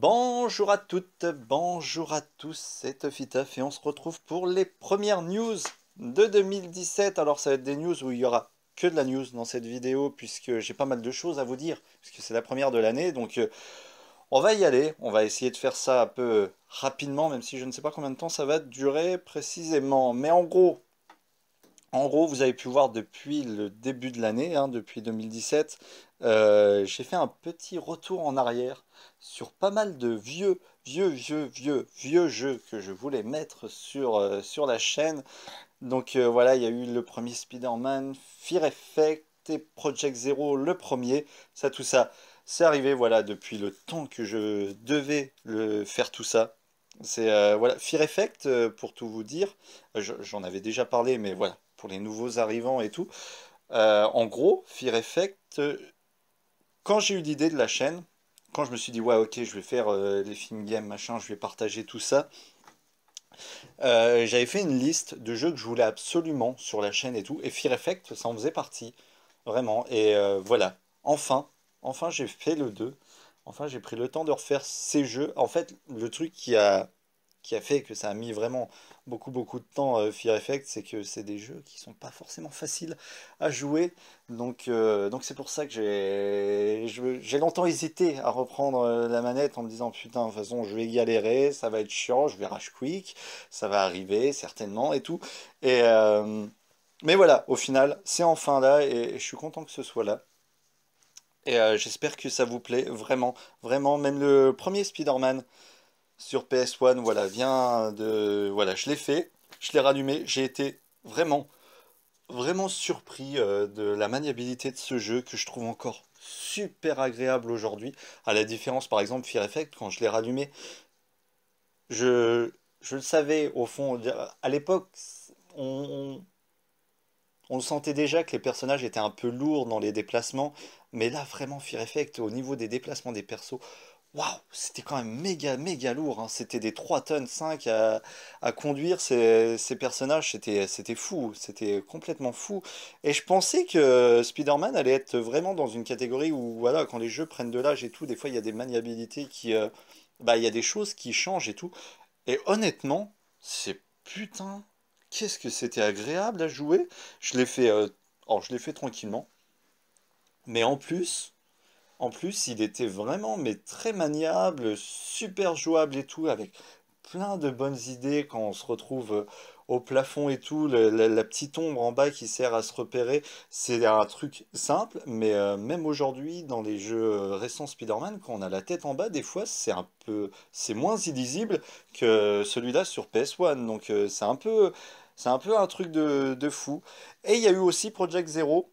Bonjour à toutes, bonjour à tous, c'est TofitaF, et on se retrouve pour les premières news de 2017. Alors ça va être des news où il y aura que de la news dans cette vidéo puisque j'ai pas mal de choses à vous dire puisque c'est la première de l'année donc euh, on va y aller, on va essayer de faire ça un peu euh, rapidement même si je ne sais pas combien de temps ça va durer précisément. Mais en gros, en gros, vous avez pu voir depuis le début de l'année, hein, depuis 2017, euh, j'ai fait un petit retour en arrière sur pas mal de vieux, vieux, vieux, vieux, vieux jeux que je voulais mettre sur, euh, sur la chaîne. Donc euh, voilà, il y a eu le premier Spider-Man, Fear Effect et Project Zero, le premier. Ça, tout ça, c'est arrivé, voilà, depuis le temps que je devais le faire tout ça. C'est voilà, Fear Effect, pour tout vous dire, j'en avais déjà parlé, mais voilà, pour les nouveaux arrivants et tout. Euh, en gros, Fear Effect, euh, quand j'ai eu l'idée de la chaîne, quand je me suis dit, ouais, ok, je vais faire euh, les film games, machin, je vais partager tout ça, j'avais fait une liste de jeux que je voulais absolument sur la chaîne et tout, et Fear Effect, ça en faisait partie, vraiment. Et voilà, enfin, enfin, j'ai fait le 2. Enfin, j'ai pris le temps de refaire ces jeux. En fait, le truc qui a qui a fait que ça a mis vraiment beaucoup beaucoup de temps à euh, Fear Effect, c'est que c'est des jeux qui sont pas forcément faciles à jouer. Donc euh, donc c'est pour ça que j'ai longtemps hésité à reprendre euh, la manette en me disant putain de toute façon je vais galérer, ça va être chiant, je vais rage quick, ça va arriver certainement et tout. Et mais voilà, au final, c'est enfin là et je suis content que ce soit là. Et j'espère que ça vous plaît vraiment, vraiment, même le premier Spider-Man sur PS1, voilà, vient de. Voilà, je l'ai fait, je l'ai rallumé, j'ai été vraiment, vraiment surpris euh, de la maniabilité de ce jeu que je trouve encore super agréable aujourd'hui. À la différence, par exemple, Fear Effect, quand je l'ai rallumé, je, je le savais au fond. À l'époque, on, on sentait déjà que les personnages étaient un peu lourds dans les déplacements, mais là vraiment Fear Effect, au niveau des déplacements des persos, waouh, c'était quand même méga, méga lourd. Hein. C'était des 3 tonnes 5 à, conduire ces, personnages. C'était, c'était fou, c'était complètement fou. Et je pensais que Spider-Man allait être vraiment dans une catégorie où, voilà, quand les jeux prennent de l'âge et tout, des fois il y a des maniabilités qui. Euh, bah, il y a des choses qui changent et tout. Et honnêtement, c'est putain, qu'est-ce que c'était agréable à jouer. Je l'ai fait, alors euh, oh, je l'ai fait tranquillement. Mais en plus, en plus, il était vraiment mais très maniable, super jouable et tout, avec plein de bonnes idées quand on se retrouve euh, au plafond et tout, la, petite ombre en bas qui sert à se repérer, c'est un truc simple, mais euh, même aujourd'hui, dans les jeux euh, récents Spider-Man, quand on a la tête en bas, des fois, c'est un peu, c'est moins illisible que celui-là sur PS1, donc c'est un peu, un truc de fou. Et il y a eu aussi Project Zero,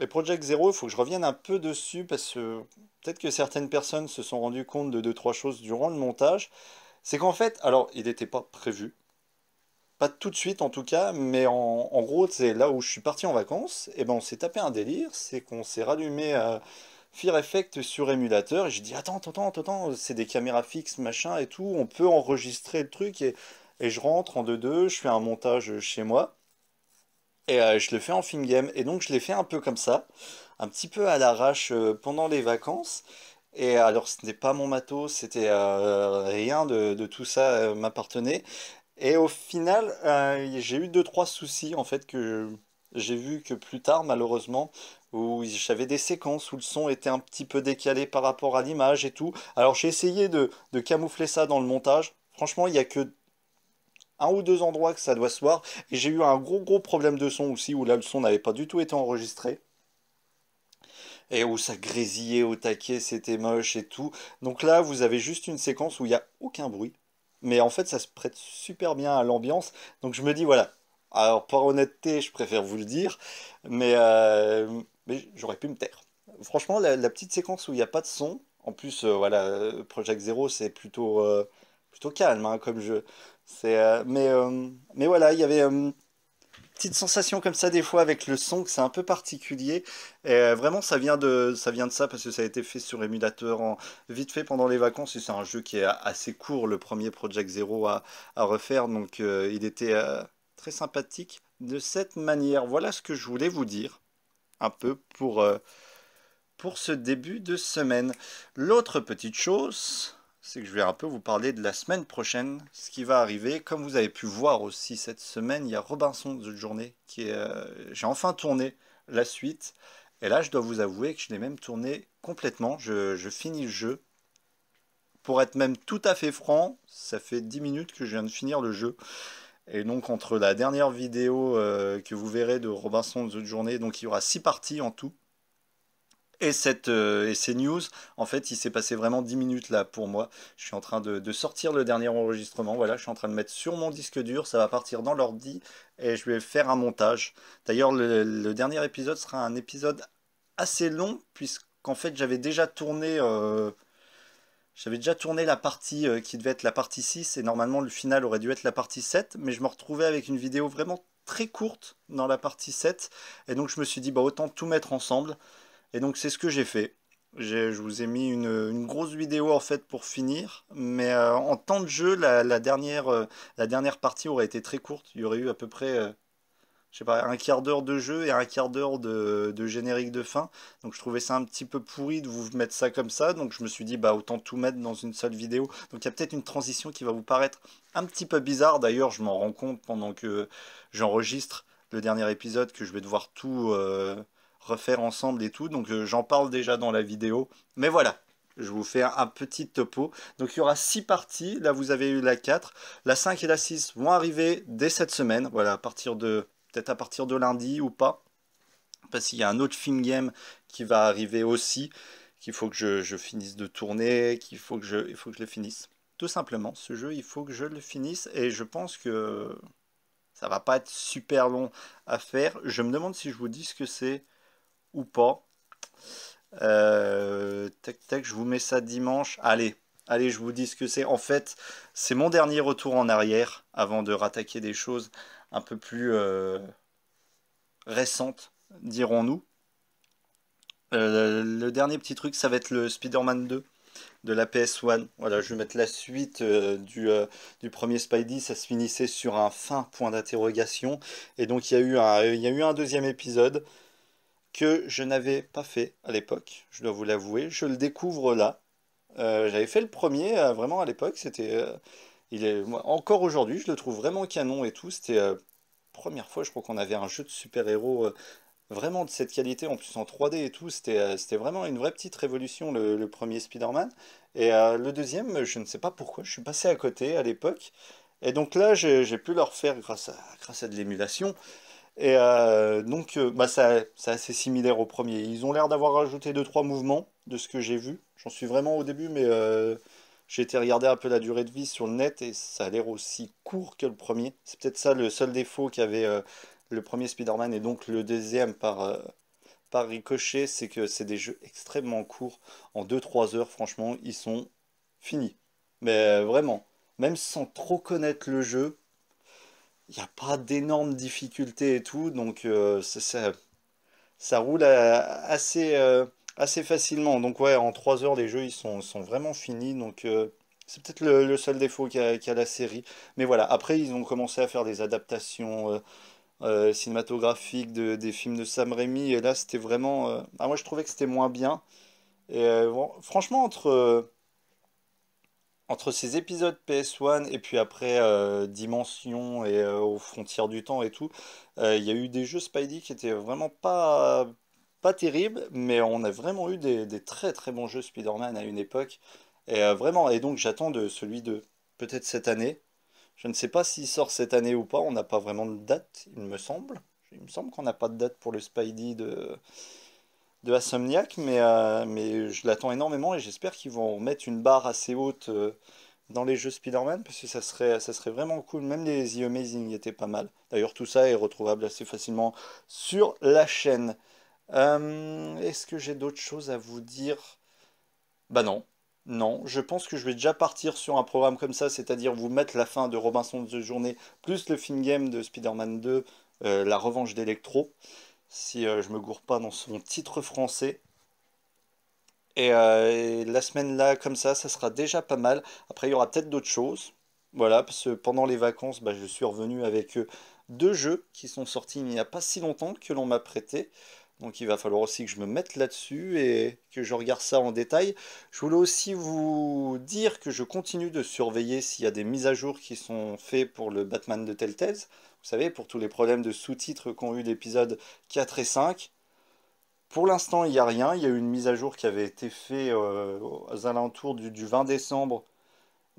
et Project Zero, il faut que je revienne un peu dessus parce que peut-être que certaines personnes se sont rendues compte de deux, trois choses durant le montage. C'est qu'en fait, alors il n'était pas prévu, pas tout de suite en tout cas, mais en, gros, c'est là où je suis parti en vacances, et ben on s'est tapé un délire, c'est qu'on s'est rallumé à Fear Effect sur émulateur, et j'ai dit attends, attends, attends, c'est des caméras fixes, machin et tout, on peut enregistrer le truc, et, et je rentre en 2-2, je fais un montage chez moi. Et euh, je le fais en film game. Et donc, je l'ai fait un peu comme ça, un petit peu à l'arrache euh, pendant les vacances. Et euh, alors, ce n'est pas mon matos, c'était rien de, tout ça m'appartenait. Et au final, j'ai eu deux, trois soucis, en fait, que j'ai vu que plus tard, malheureusement, où j'avais des séquences où le son était un petit peu décalé par rapport à l'image et tout. Alors j'ai essayé de, de, camoufler ça dans le montage. Franchement, il n'y a que un ou deux endroits que ça doit se voir. Et j'ai eu un gros gros problème de son aussi, où là le son n'avait pas du tout été enregistré. Et où ça grésillait au taquet, c'était moche et tout. Donc là, vous avez juste une séquence où il n'y a aucun bruit. Mais en fait, ça se prête super bien à l'ambiance. Donc je me dis, voilà. Alors, par honnêteté, je préfère vous le dire. Mais, euh, j'aurais pu me taire. Franchement, la, petite séquence où il n'y a pas de son, en plus, euh, voilà, euh, Project Zero, c'est plutôt plutôt calme hein, comme jeu. Euh, mais, euh, mais voilà, il y avait une euh, petite sensation comme ça des fois avec le son, que c'est un peu particulier. Et vraiment, ça vient, de, ça vient de ça parce que ça a été fait sur émulateur en, vite fait pendant les vacances. Et c'est un jeu qui est assez court, le premier Project Zero à, à refaire. Donc il était très sympathique de cette manière. Voilà ce que je voulais vous dire un peu pour, pour ce début de semaine. L'autre petite chose, c'est que je vais un peu vous parler de la semaine prochaine, ce qui va arriver. Comme vous avez pu voir aussi cette semaine, il y a Robinson de journée qui est. Euh, j'ai enfin tourné la suite. Et là, je dois vous avouer que je l'ai même tourné complètement. Je, finis le jeu. Pour être même tout à fait franc, ça fait 10 minutes que je viens de finir le jeu. Et donc, entre la dernière vidéo euh, que vous verrez de Robinson de journée, donc il y aura 6 parties en tout et, cette, euh, et ces news. En fait, il s'est passé vraiment 10 minutes là pour moi. Je suis en train de, sortir le dernier enregistrement. Voilà, je suis en train de mettre sur mon disque dur. Ça va partir dans l'ordi et je vais faire un montage. D'ailleurs, le, dernier épisode sera un épisode assez long puisqu'en fait, j'avais déjà tourné. Euh, j'avais déjà tourné la partie euh, qui devait être la partie 6 et normalement le final aurait dû être la partie 7, mais je me retrouvais avec une vidéo vraiment très courte dans la partie 7 et donc je me suis dit bah, autant tout mettre ensemble. Et donc c'est ce que j'ai fait. Je vous ai mis une, grosse vidéo en fait pour finir, mais euh, en temps de jeu, la, la dernière, euh, la dernière partie aurait été très courte. Il y aurait eu à peu près, euh, je sais pas, un quart d'heure de jeu et un quart d'heure de, générique de fin. Donc je trouvais ça un petit peu pourri de vous mettre ça comme ça. Donc je me suis dit, bah autant tout mettre dans une seule vidéo. Donc il y a peut-être une transition qui va vous paraître un petit peu bizarre. D'ailleurs, je m'en rends compte pendant que j'enregistre le dernier épisode que je vais devoir tout refaire ensemble et tout. Donc euh, j'en parle déjà dans la vidéo. Mais voilà, je vous fais un, petit topo. Donc il y aura 6 parties, là vous avez eu la 4, la 5 et la 6 vont arriver dès cette semaine, voilà, à partir de peut-être à partir de lundi ou pas, parce qu'il y a un autre film game qui va arriver aussi, qu'il faut que je, finisse de tourner, qu'il faut que je, il faut que je le finisse. Tout simplement, ce jeu, il faut que je le finisse et je pense que ça va pas être super long à faire. Je me demande si je vous dis ce que c'est ou pas. Euh, tac tac, je vous mets ça dimanche. Allez, allez, je vous dis ce que c'est. En fait, c'est mon dernier retour en arrière avant de rattaquer des choses un peu plus euh, récentes, dirons-nous. Euh, le dernier petit truc, ça va être le Spider-Man 2 de la PS1. Voilà, je vais mettre la suite du, premier Spidey. Ça se finissait sur un fin point d'interrogation. Et donc, il y a eu un deuxième épisode que je n'avais pas fait à l'époque, je dois vous l'avouer. Je le découvre là. Euh, j'avais fait le premier euh, vraiment à l'époque. C'était, euh, il est encore aujourd'hui, je le trouve vraiment canon et tout. C'était première fois, je crois qu'on avait un jeu de super héros vraiment de cette qualité, en plus en 3D et tout. C'était vraiment une vraie petite révolution le, premier Spider-Man. Et le deuxième, je ne sais pas pourquoi, je suis passé à côté à l'époque. Et donc là, j'ai pu le refaire grâce à grâce à de l'émulation. Et euh, donc, euh, bah, c'est assez similaire au premier. Ils ont l'air d'avoir rajouté 2-3 mouvements de ce que j'ai vu. J'en suis vraiment au début, mais euh, j'ai été regarder un peu la durée de vie sur le net et ça a l'air aussi court que le premier. C'est peut-être ça le seul défaut qu'avait le premier Spider-Man et donc le deuxième par, par ricochet, c'est que c'est des jeux extrêmement courts. En 2-3 heures, franchement, ils sont finis. Mais vraiment, même sans trop connaître le jeu, il n'y a pas d'énormes difficultés et tout, donc euh, ça, ça, roule assez, euh, assez facilement. Donc ouais, en 3 heures, les jeux, ils sont, sont vraiment finis, donc euh, c'est peut-être le, seul défaut qu'a la série. Mais voilà, après, ils ont commencé à faire des adaptations cinématographiques de, des films de Sam Raimi, et là, c'était vraiment... Ah, moi, je trouvais que c'était moins bien. Et franchement, entre entre ces épisodes PS1 et puis après euh, Dimension et euh, aux frontières du temps et tout, euh, il y a eu des jeux Spidey qui étaient vraiment pas, pas terribles, mais on a vraiment eu des, très très bons jeux Spider-Man à une époque. Et vraiment, et donc j'attends de celui de peut-être cette année. Je ne sais pas s'il sort cette année ou pas, on n'a pas vraiment de date, il me semble. Il me semble qu'on n'a pas de date pour le Spidey de, de Asomniac mais, euh, mais je l'attends énormément et j'espère qu'ils vont mettre une barre assez haute euh, dans les jeux Spider-Man parce que ça serait, ça serait vraiment cool. Même les The Amazing étaient pas mal. D'ailleurs, tout ça est retrouvable assez facilement sur la chaîne. Euh, est-ce que j'ai d'autres choses à vous dire Bah non. Non, je pense que je vais déjà partir sur un programme comme ça, c'est-à-dire vous mettre la fin de Robinson de journée, plus le film game de Spider-Man 2, la revanche d'Electro si euh, je me gourre pas dans son titre français. Euh, et, la semaine là, comme ça, ça sera déjà pas mal. Après, il y aura peut-être d'autres choses. Voilà, parce que pendant les vacances, bah, je suis revenu avec euh, deux jeux qui sont sortis il n'y a pas si longtemps que l'on m'a prêté. Donc il va falloir aussi que je me mette là-dessus et que je regarde ça en détail. Je voulais aussi vous dire que je continue de surveiller s'il y a des mises à jour qui sont faites pour le Batman de Telltale. Vous savez, pour tous les problèmes de sous-titres qu'ont eu d'épisodes 4 et 5. Pour l'instant, il n'y a rien. Il y a eu une mise à jour qui avait été faite euh, aux alentours du, 20 décembre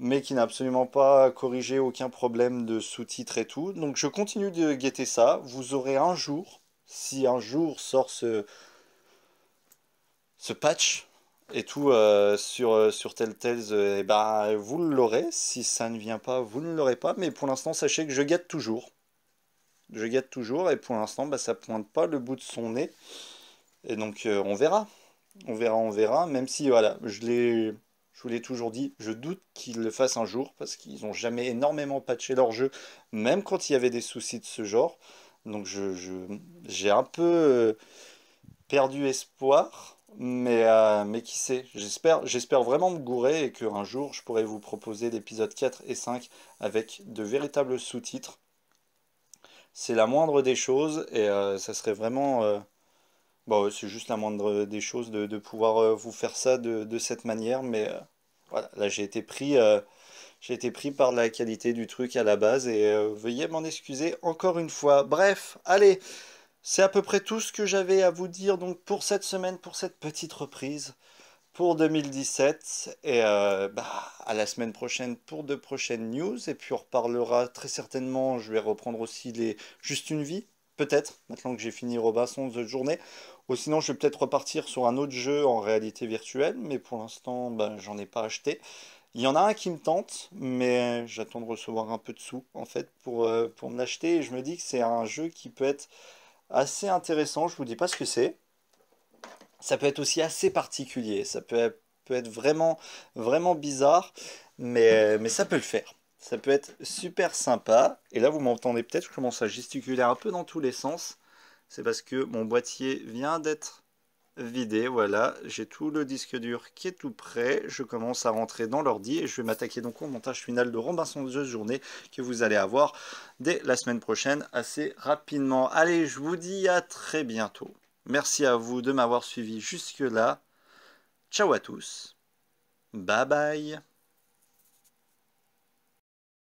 mais qui n'a absolument pas corrigé aucun problème de sous-titres et tout. Donc je continue de guetter ça. Vous aurez un jour, si un jour sort ce, patch et tout euh, sur, euh, sur Telltales, et eh ben, vous l'aurez. Si ça ne vient pas, vous ne l'aurez pas. Mais pour l'instant, sachez que je guette toujours je gâte toujours et pour l'instant bah, ça pointe pas le bout de son nez et donc euh, on verra on verra on verra même si voilà je l'ai je vous l'ai toujours dit je doute qu'ils le fassent un jour parce qu'ils n'ont jamais énormément patché leur jeu même quand il y avait des soucis de ce genre donc je j'ai un peu euh, perdu espoir mais, euh, mais qui sait, j'espère, j'espère vraiment me gourer et qu'un jour je pourrai vous proposer l'épisode 4 et 5 avec de véritables sous-titres c'est la moindre des choses et euh, ça serait vraiment euh, bon bah c'est juste la moindre des choses de, pouvoir euh, vous faire ça de, cette manière mais voilà là j'ai été pris j'ai été pris par la qualité du truc à la base et veuillez m'en excuser encore une fois bref allez c'est à peu près tout ce que j'avais à vous dire donc pour cette semaine pour cette petite reprise pour 2017 et euh, bah, à la semaine prochaine pour de prochaines news et puis on reparlera très certainement, je vais reprendre aussi les Juste une vie, peut-être, maintenant que j'ai fini Robinson de journée, ou sinon je vais peut-être repartir sur un autre jeu en réalité virtuelle, mais pour l'instant bah, j'en ai pas acheté. Il y en a un qui me tente, mais j'attends de recevoir un peu de sous en fait pour, euh, pour me l'acheter et je me dis que c'est un jeu qui peut être assez intéressant, je vous dis pas ce que c'est, ça peut être aussi assez particulier, ça peut être, peut être vraiment, vraiment bizarre, mais, mais ça peut le faire. Ça peut être super sympa. Et là, vous m'entendez peut-être, je commence à gesticuler un peu dans tous les sens. C'est parce que mon boîtier vient d'être vidé. Voilà, j'ai tout le disque dur qui est tout prêt. Je commence à rentrer dans l'ordi et je vais m'attaquer donc au montage final de Robinson de journée que vous allez avoir dès la semaine prochaine assez rapidement. Allez, je vous dis à très bientôt. Merci à vous de m'avoir suivi jusque-là. Ciao à tous. Bye bye.